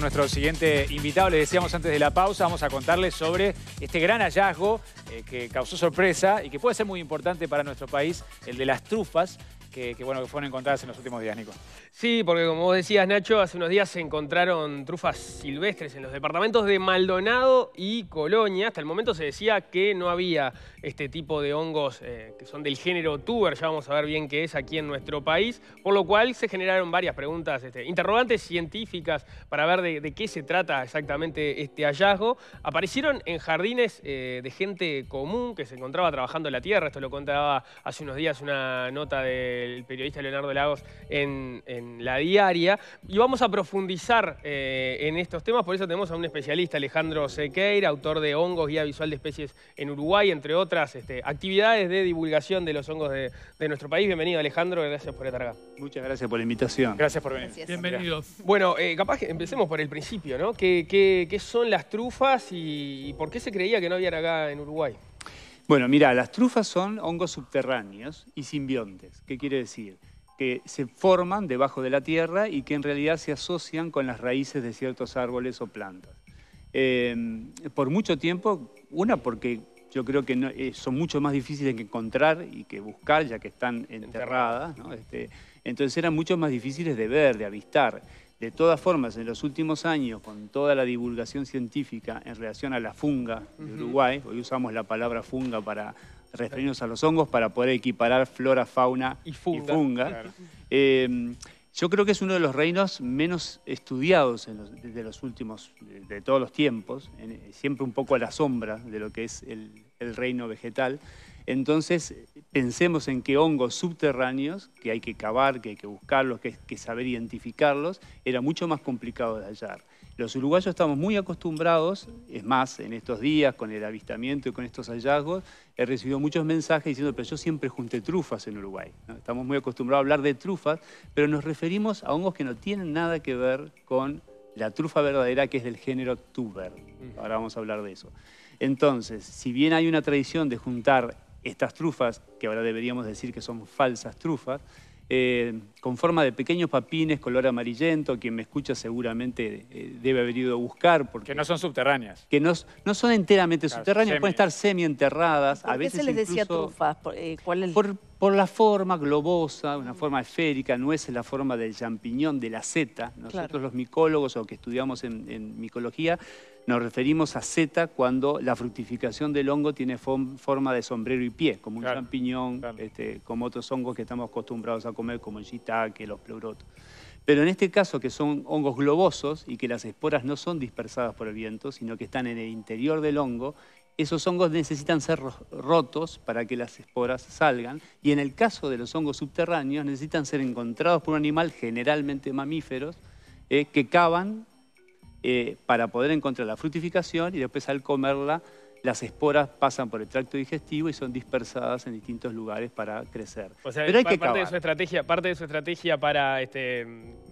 nuestro siguiente invitado. le decíamos antes de la pausa, vamos a contarles sobre este gran hallazgo eh, que causó sorpresa y que puede ser muy importante para nuestro país, el de las trufas. Que, bueno, que fueron encontradas en los últimos días, Nico. Sí, porque como vos decías, Nacho, hace unos días se encontraron trufas silvestres en los departamentos de Maldonado y Colonia. Hasta el momento se decía que no había este tipo de hongos eh, que son del género tuber, ya vamos a ver bien qué es aquí en nuestro país, por lo cual se generaron varias preguntas, este, interrogantes científicas para ver de, qué se trata exactamente este hallazgo. Aparecieron en jardines eh, de gente común que se encontraba trabajando en la tierra, esto lo contaba hace unos días una nota del periodista Leonardo Lagos en, La Diaria, y vamos a profundizar eh, en estos temas, por eso tenemos a un especialista, Alejandro Sequeira, autor de Hongos, Guía Visual de Especies en Uruguay, entre otros, este, actividades de divulgación de los hongos de, nuestro país. Bienvenido Alejandro, gracias por estar acá. Muchas gracias por la invitación. Gracias por venir. Bienvenidos. Bueno, eh, capaz que empecemos por el principio, ¿no? ¿Qué, son las trufas y, por qué se creía que no habían acá en Uruguay? Bueno, mira, las trufas son hongos subterráneos y simbiontes. ¿Qué quiere decir? que se forman debajo de la tierra y que en realidad se asocian con las raíces de ciertos árboles o plantas. Eh, por mucho tiempo, una porque yo creo que eh, son mucho más difíciles que encontrar y que buscar, ya que están enterradas. Este, entonces eran mucho más difíciles de ver, de avistar. De todas formas, en los últimos años, con toda la divulgación científica en relación a la funga de Uruguay, hoy usamos la palabra funga para referirnos a los hongos, para poder equiparar flora, fauna y funga, em, yo creo que es uno de los reinos menos estudiados los, de últimos, de, todos los tiempos, eh, siempre un poco a la sombra de lo que es el, reino vegetal. Entonces, pensemos en qué hongos subterráneos, que hay que cavar, que hay que buscarlos, que hay que saber identificarlos, era mucho más complicado de hallar. Los uruguayos estamos muy acostumbrados, es más, en estos días, con el avistamiento y con estos hallazgos, he recibido muchos mensajes diciendo, pero yo siempre junté trufas en Uruguay. Estamos muy acostumbrados a hablar de trufas, pero nos referimos a hongos que no tienen nada que ver con la trufa verdadera, que es del género tuber. Ahora vamos a hablar de eso. Entonces, si bien hay una tradición de juntar estas trufas, que ahora deberíamos decir que son falsas trufas, eh, con forma de pequeños papines, color amarillento, quien me escucha seguramente eh, debe haber ido a buscar. Porque, que no son subterráneas. Que no, son enteramente subterráneas, pueden estar semi-enterradas. ¿Por a qué se les decía trufas? Eh, ¿Por, la forma globosa, una forma esférica, no es la forma del champiñón, de la seta. Nosotros los micólogos o que estudiamos en micología nos referimos a seta cuando la fructificación del hongo tiene forma de sombrero y pie, como un champiñón, este, como otros hongos que estamos acostumbrados a comer, como el shiitake, los pleurotos. Pero en este caso, que son hongos globosos y que las esporas no son dispersadas por el viento, sino que están en el interior del hongo, esos hongos necesitan ser rotos para que las esporas salgan. Y en el caso de los hongos subterráneos, necesitan ser encontrados por un animal, generalmente mamíferos, eh, que cavan eh, para poder encontrar la frutificación y después al comerla las esporas pasan por el tracto digestivo y son dispersadas en distintos lugares para crecer. O sea, parte, de su estrategia, parte de su estrategia para este,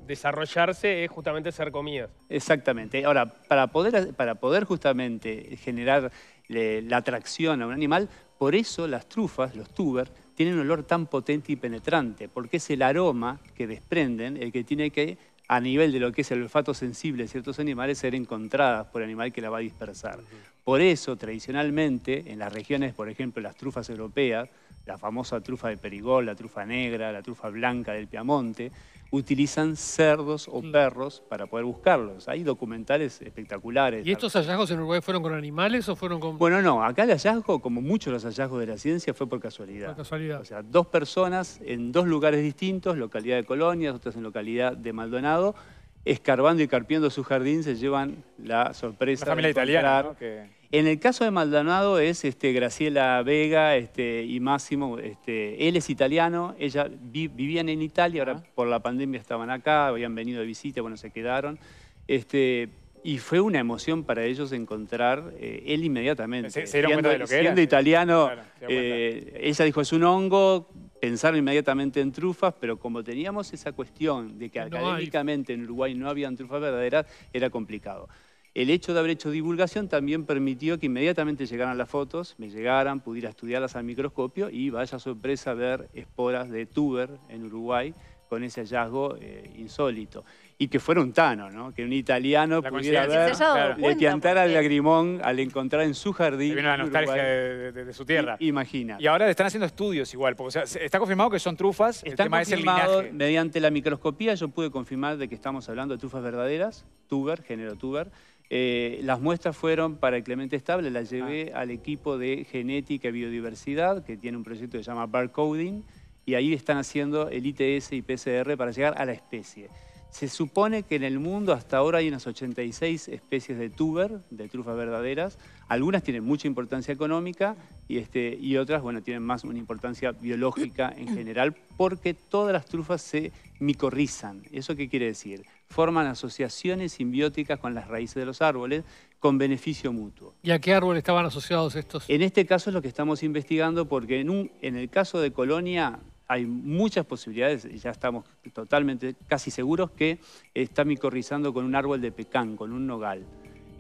desarrollarse es justamente ser comidas. Exactamente. Ahora, para poder, para poder justamente generar la atracción a un animal, por eso las trufas, los tubers, tienen un olor tan potente y penetrante, porque es el aroma que desprenden el que tiene que a nivel de lo que es el olfato sensible de ciertos animales, ser encontradas por el animal que la va a dispersar. Por eso, tradicionalmente, en las regiones, por ejemplo, las trufas europeas, la famosa trufa de perigol, la trufa negra, la trufa blanca del Piamonte, utilizan cerdos o perros para poder buscarlos. Hay documentales espectaculares. ¿Y estos hallazgos en Uruguay fueron con animales o fueron con...? Bueno, no. Acá el hallazgo, como muchos los hallazgos de la ciencia, fue por casualidad. Por casualidad. O sea, dos personas en dos lugares distintos, localidad de Colonias, otras en localidad de Maldonado, escarbando y carpiendo su jardín, se llevan la sorpresa... La familia italiana, que... En el caso de Maldonado es este, Graciela Vega este, y Máximo. Este, él es italiano, ella vivían en Italia, ahora por la pandemia estaban acá, habían venido de visita, bueno, se quedaron. Este, y fue una emoción para ellos encontrar eh, él inmediatamente. italiano, ella dijo, es un hongo, pensaron inmediatamente en trufas, pero como teníamos esa cuestión de que académicamente en Uruguay no había trufas verdaderas, era complicado. El hecho de haber hecho divulgación también permitió que inmediatamente llegaran las fotos, me llegaran, pudiera estudiarlas al microscopio y vaya sorpresa ver esporas de tuber en Uruguay con ese hallazgo eh, insólito. Y que fuera un tano, ¿no? Que un italiano pudiera ver, le piantara el lagrimón al encontrar en su jardín. de, su tierra. imagina. Y ahora le están haciendo estudios igual, porque está confirmado que son trufas, Está el es el linaje. Mediante la microscopía yo pude confirmar de que estamos hablando de trufas verdaderas, tuber, género tuber, eh, las muestras fueron para el Clemente Estable, las llevé ah. al equipo de genética y biodiversidad, que tiene un proyecto que se llama Barcoding, y ahí están haciendo el ITS y PCR para llegar a la especie. Se supone que en el mundo hasta ahora hay unas 86 especies de tuber, de trufas verdaderas. Algunas tienen mucha importancia económica y, este, y otras, bueno, tienen más una importancia biológica en general porque todas las trufas se micorrizan. ¿Eso qué quiere decir? forman asociaciones simbióticas con las raíces de los árboles con beneficio mutuo. ¿Y a qué árbol estaban asociados estos? En este caso es lo que estamos investigando porque en, un, en el caso de Colonia hay muchas posibilidades, ya estamos totalmente casi seguros que está micorrizando con un árbol de pecán, con un nogal.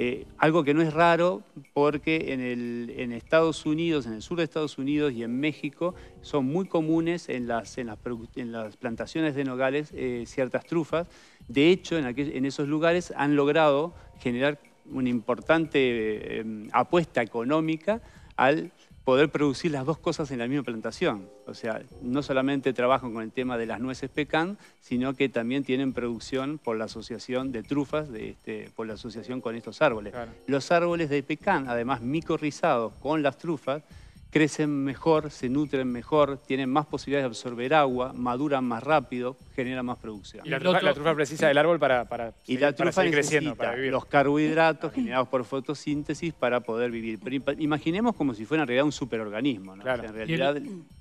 Eh, algo que no es raro porque en, el, en, Estados Unidos, en el sur de Estados Unidos y en México son muy comunes en las, en las, plantaciones de nogales eh, ciertas trufas. De hecho, en, en, esos lugares han logrado generar una importante eh, em, apuesta económica al poder producir las dos cosas en la misma plantación. O sea, no solamente trabajan con el tema de las nueces pecan, sino que también tienen producción por la asociación de trufas, de este, por la asociación con estos árboles. Los árboles de pecan, además micorrizados con las trufas, crecen mejor, se nutren mejor, tienen más posibilidades de absorber agua, maduran más rápido, generan más producción. Y la, trufa, precisa del árbol para, para y la trufa necesita los carbohidratos generados por fotosíntesis para poder vivir. Pero imaginemos como si fuera en realidad un superorganismo. en realidad,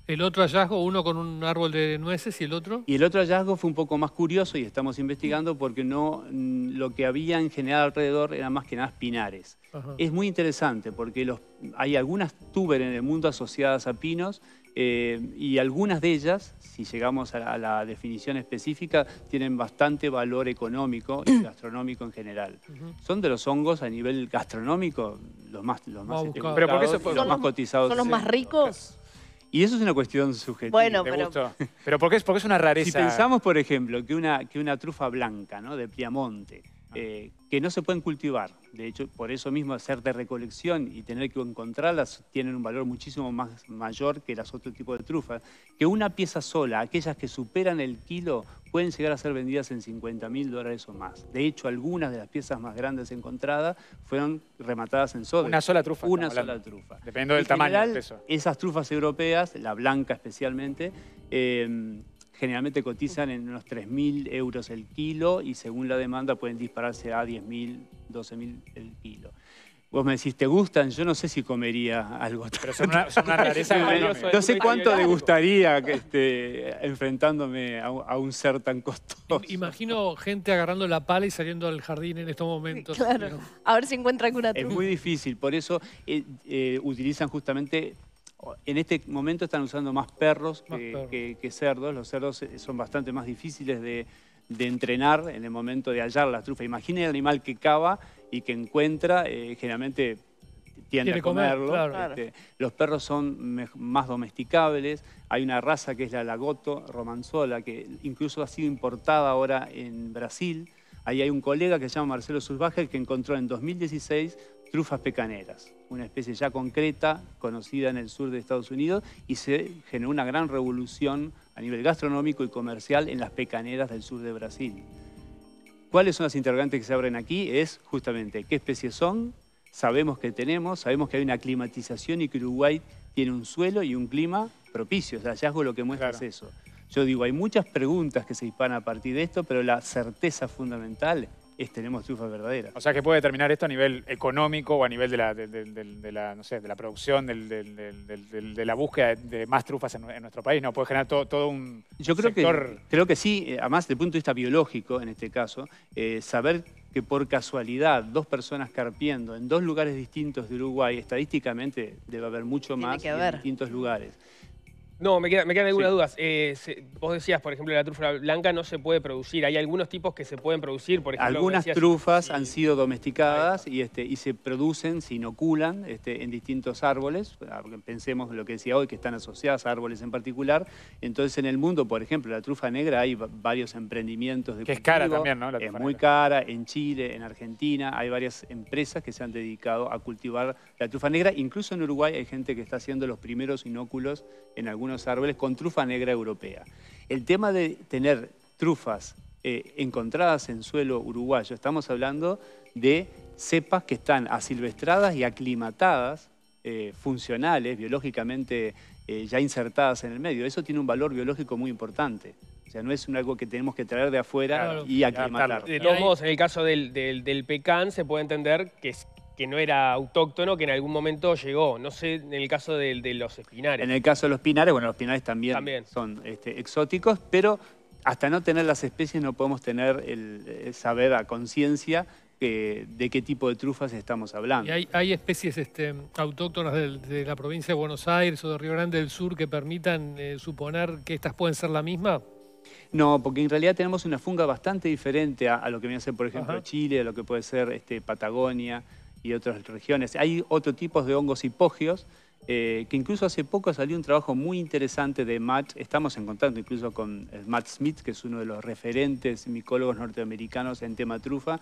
el, otro hallazgo, uno con un árbol de nueces y el otro? Y el otro hallazgo fue un poco más curioso y estamos investigando porque no mm, lo que habían generado alrededor era más que nada pinares es muy interesante porque los, hay algunas tuber en el mundo asociadas a pinos eh, y algunas de ellas, si llegamos a la, definición específica, tienen bastante valor económico y gastronómico en general. Son de los hongos a nivel gastronómico los más, los más, este, cotizados. ¿Son los más ricos? Y eso es una cuestión subjetiva. Bueno, pero... pero porque es, porque es una rareza. Si pensamos, por ejemplo, que una, que una trufa blanca ¿no? de Piamonte eh, que no se pueden cultivar. De hecho, por eso mismo hacer de recolección y tener que encontrarlas tienen un valor muchísimo más mayor que las otros tipos de trufas. Que una pieza sola, aquellas que superan el kilo, pueden llegar a ser vendidas en 50 mil dólares o más. De hecho, algunas de las piezas más grandes encontradas fueron rematadas en soda. Una sola trufa. Una sola trufa. Dependiendo del tamaño. Esas trufas europeas, la blanca especialmente, eh, generalmente cotizan en unos 3.000 euros el kilo y según la demanda pueden dispararse a 10.000, 12.000 el kilo. Vos me decís, ¿te gustan? Yo no sé si comería algo. Pero son una, rareza. no, sé cuánto te gustaría enfrentándome a, un ser tan costoso. Imagino gente agarrando la pala y saliendo al jardín en estos momentos. Claro, a ver si encuentran alguna Es muy difícil, por eso eh, eh, utilizan justamente en este momento están usando más perros, que, cerdos. Los cerdos eh, son bastante más difíciles de, entrenar en el momento de hallar la trufa. Imaginen el animal que cava y que encuentra, eh, generalmente tiende a comerlo. Este, los perros son más domesticables. Hay una raza que es la Lagoto romanzola, que incluso ha sido importada ahora en Brasil. Ahí hay un colega que se llama Marcelo Susbaje que encontró en 2016 trufas pecaneras, una especie ya concreta, conocida en el sur de Estados Unidos, y se generó una gran revolución a nivel gastronómico y comercial en las pecaneras del sur de Brasil. ¿Cuáles son las interrogantes que se abren aquí? Es justamente qué especies son, sabemos que tenemos, sabemos que hay una climatización y que Uruguay tiene un suelo y un clima propicios. El hallazgo lo que muestra es eso. Yo digo, hay muchas preguntas que se disparan a partir de esto, pero la certeza fundamental tenemos trufas verdaderas. O sea que puede determinar esto a nivel económico o a nivel de la, la, no sé, de la producción, de la búsqueda de más trufas en, nuestro país, ¿no? Puede generar todo, todo un Yo creo sector... que creo que sí, eh, además desde el punto de vista biológico, en este caso, eh, saber que por casualidad dos personas carpiendo en dos lugares distintos de Uruguay, estadísticamente debe haber mucho más en distintos lugares. No, me, quedan algunas dudas. Eh, vos decías, por ejemplo, la trufa blanca no se puede producir. Hay algunos tipos que se pueden producir, por ejemplo. Algunas trufas han sido domesticadas este, y, se producen, se inoculan este, en distintos árboles. Ah, pensemos lo que decía hoy, que están asociadas a árboles en particular. Entonces, en el mundo, por ejemplo, la trufa negra hay varios emprendimientos de Que es cara también, ¿no? es muy cara. En Chile, en Argentina, hay varias empresas que se han dedicado a cultivar la trufa negra. Incluso en Uruguay hay gente que está haciendo los primeros inóculos en algunos árboles con trufa negra europea. El tema de tener trufas eh, encontradas en suelo uruguayo, estamos hablando de cepas que están asilvestradas y aclimatadas, eh, funcionales, biológicamente eh, ya insertadas en el medio. Eso tiene un valor biológico muy importante. O sea, no es un algo que tenemos que traer de afuera y aclimatar. De todos modos, en el caso del, pecan, se puede entender que, que no era autóctono, que en algún momento llegó. No sé en el caso de, los espinares. En el caso de los espinares, bueno, los espinares también, son este, exóticos, pero hasta no tener las especies no podemos tener el, saber a conciencia eh, de qué tipo de trufas estamos hablando. Y hay, especies este, autóctonas de, la provincia de Buenos Aires o de Río Grande del Sur que permitan eh, suponer que estas pueden ser la misma? No, porque en realidad tenemos una funga bastante diferente a, lo que viene a ser, por ejemplo, Chile, a lo que puede ser este, Patagonia y otras regiones. Hay otro tipo de hongos hipogios, eh, que incluso hace poco salió un trabajo muy interesante de Matt, estamos encontrando incluso con eh, Matt Smith, que es uno de los referentes micólogos norteamericanos en tema trufa.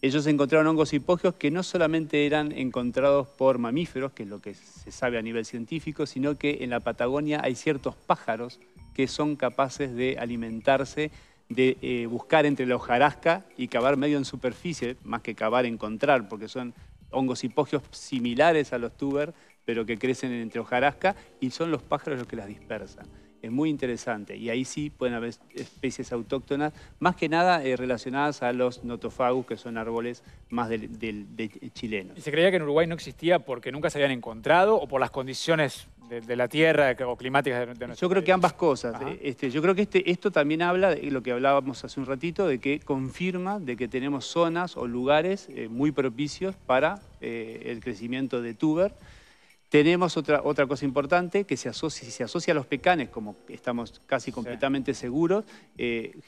Ellos encontraron hongos hipogios que no solamente eran encontrados por mamíferos, que es lo que se sabe a nivel científico, sino que en la Patagonia hay ciertos pájaros que son capaces de alimentarse de eh, buscar entre la hojarasca y cavar medio en superficie, más que cavar, encontrar, porque son hongos hipogios similares a los tuber, pero que crecen entre hojarasca, y son los pájaros los que las dispersan. Es muy interesante. Y ahí sí pueden haber especies autóctonas, más que nada eh, relacionadas a los notofagus, que son árboles más del chileno. ¿Y se creía que en Uruguay no existía porque nunca se habían encontrado o por las condiciones de, la tierra o climáticas de, nuestro Yo creo que ambas cosas. Eh, este, yo creo que este, esto también habla de lo que hablábamos hace un ratito, de que confirma de que tenemos zonas o lugares eh, muy propicios para eh, el crecimiento de tuber. Tenemos otra, otra cosa importante, que se asocia, si se asocia a los pecanes, como estamos casi completamente seguros,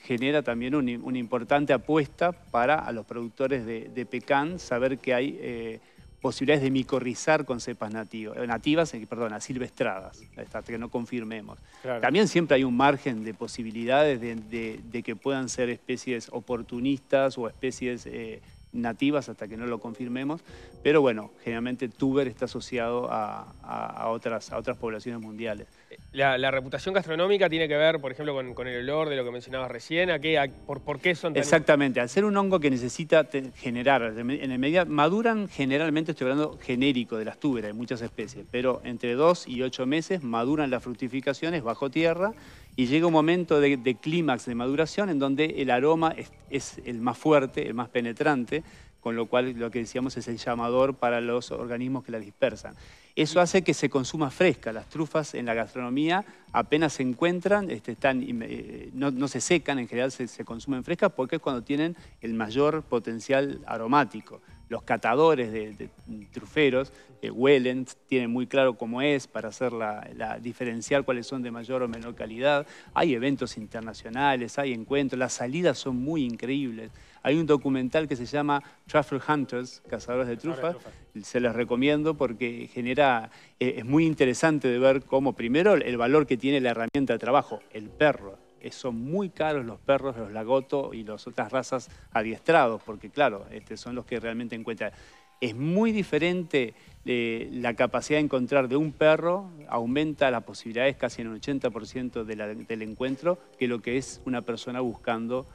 genera también una importante apuesta para los productores de, de pecan saber que hay posibilidades de micorrizar con cepas nativas, eh, nativas eh, perdón, silvestradas, hasta que no confirmemos. También siempre hay un margen de posibilidades de, que puedan ser especies oportunistas o especies eh, nativas hasta que no lo confirmemos, pero bueno, generalmente tuber está asociado a, otras, a otras poblaciones mundiales. La, reputación gastronómica tiene que ver, por ejemplo, con, el olor de lo que mencionabas recién, ¿a que por, por, qué son tan... Exactamente, al ser un hongo que necesita generar, en el media, maduran generalmente, estoy hablando genérico de las tuberas, hay muchas especies, pero entre dos y ocho meses maduran las fructificaciones bajo tierra y llega un momento de, clímax, de maduración, en donde el aroma es, es, el más fuerte, el más penetrante, con lo cual lo que decíamos es el llamador para los organismos que la dispersan. Eso hace que se consuma fresca. Las trufas en la gastronomía apenas se encuentran, este, están, eh, no, se secan, en general se, consumen frescas porque es cuando tienen el mayor potencial aromático. Los catadores de, truferos eh, huelen, tienen muy claro cómo es para hacer la, diferenciar cuáles son de mayor o menor calidad. Hay eventos internacionales, hay encuentros, las salidas son muy increíbles. Hay un documental que se llama Truffle Hunters, Cazadores de Trufas. Se les recomiendo porque genera eh, es muy interesante de ver cómo, primero, el valor que tiene la herramienta de trabajo, el perro. Eh, son muy caros los perros, los lagotos y las otras razas adiestrados, porque claro, este, son los que realmente encuentran. Es muy diferente eh, la capacidad de encontrar de un perro, aumenta las posibilidades casi en un 80% del encuentro, que lo que es una persona buscando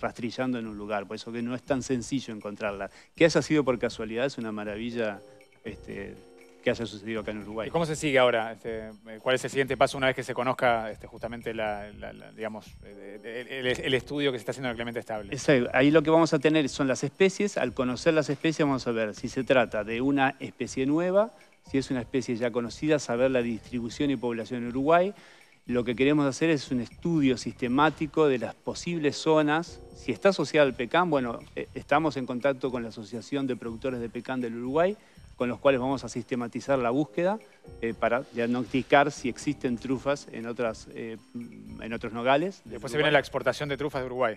rastrillando en un lugar, por eso que no es tan sencillo encontrarla. Que haya sido por casualidad es una maravilla este, que haya sucedido acá en Uruguay. ¿Y cómo se sigue ahora? Este, eh, ¿Cuál es el siguiente paso una vez que se conozca justamente el, estudio que se está haciendo en el Clemente Estable? Ahí lo que vamos a tener son las especies. Al conocer las especies vamos a ver si se trata de una especie nueva, si es una especie ya conocida, saber la distribución y población en Uruguay. Lo que queremos hacer es un estudio sistemático de las posibles zonas. Si está asociada al PECAN, bueno, eh, estamos en contacto con la Asociación de Productores de PECAN del Uruguay, con los cuales vamos a sistematizar la búsqueda eh, para diagnosticar si existen trufas en, otras, eh, en otros nogales. Después se viene la exportación de trufas de Uruguay.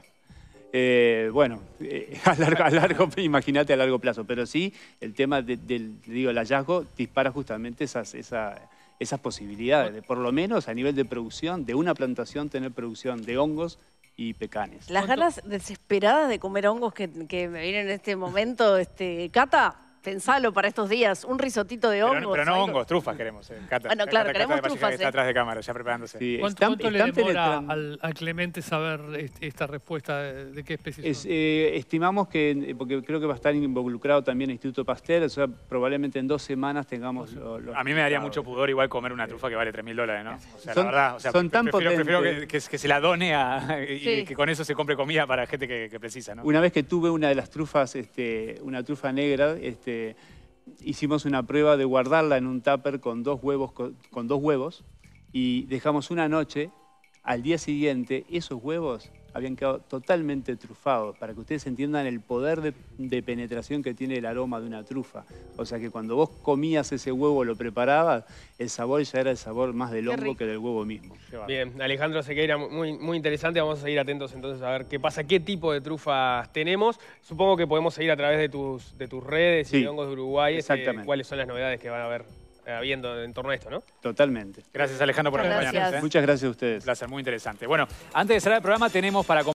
Eh, bueno, a largo, a largo imagínate a largo plazo, pero sí el tema del digo, el hallazgo dispara justamente esas, esas, posibilidades, de, por lo menos a nivel de producción, de una plantación tener producción de hongos y pecanes. Las ganas desesperadas de comer hongos que, me vienen en este momento, este, Cata, pensalo para estos días, un risotito de hongos. Pero, no hongos, trufas queremos. Eh. Ah, bueno, claro, queremos trufas. Está eh. atrás de cámara, ya preparándose. ¿Cuánto, le demora al, a Clemente saber este, esta respuesta de, qué especie eh, Estimamos que, eh, porque creo que va a estar involucrado también el Instituto Pastel o sea, probablemente en dos semanas tengamos... a mí me daría mucho pudor igual comer una trufa que vale 3.000 dólares, ¿no? O sea, son, la verdad, tan prefiero, prefiero que, se la done a, y que con eso se compre comida para gente que, precisa, ¿no? Una vez que tuve una de las trufas, este, una trufa negra, este, hicimos una prueba de guardarla en un tupper con dos huevos, con dos huevos y dejamos una noche, al día siguiente esos huevos habían quedado totalmente trufados, para que ustedes entiendan el poder de, penetración que tiene el aroma de una trufa. O sea que cuando vos comías ese huevo, lo preparabas, el sabor ya era el sabor más del hongo que del huevo mismo. Bien, Alejandro que muy, muy interesante. Vamos a seguir atentos entonces a ver qué pasa, qué tipo de trufas tenemos. Supongo que podemos seguir a través de tus, de tus redes y de Hongos de Uruguay, este, exactamente. cuáles son las novedades que van a haber eh, habiendo en torno a esto, ¿no? Totalmente. Gracias Alejandro por acompañarnos. ¿eh? Muchas gracias a ustedes. Un placer, muy interesante. Bueno, antes de cerrar el programa tenemos para...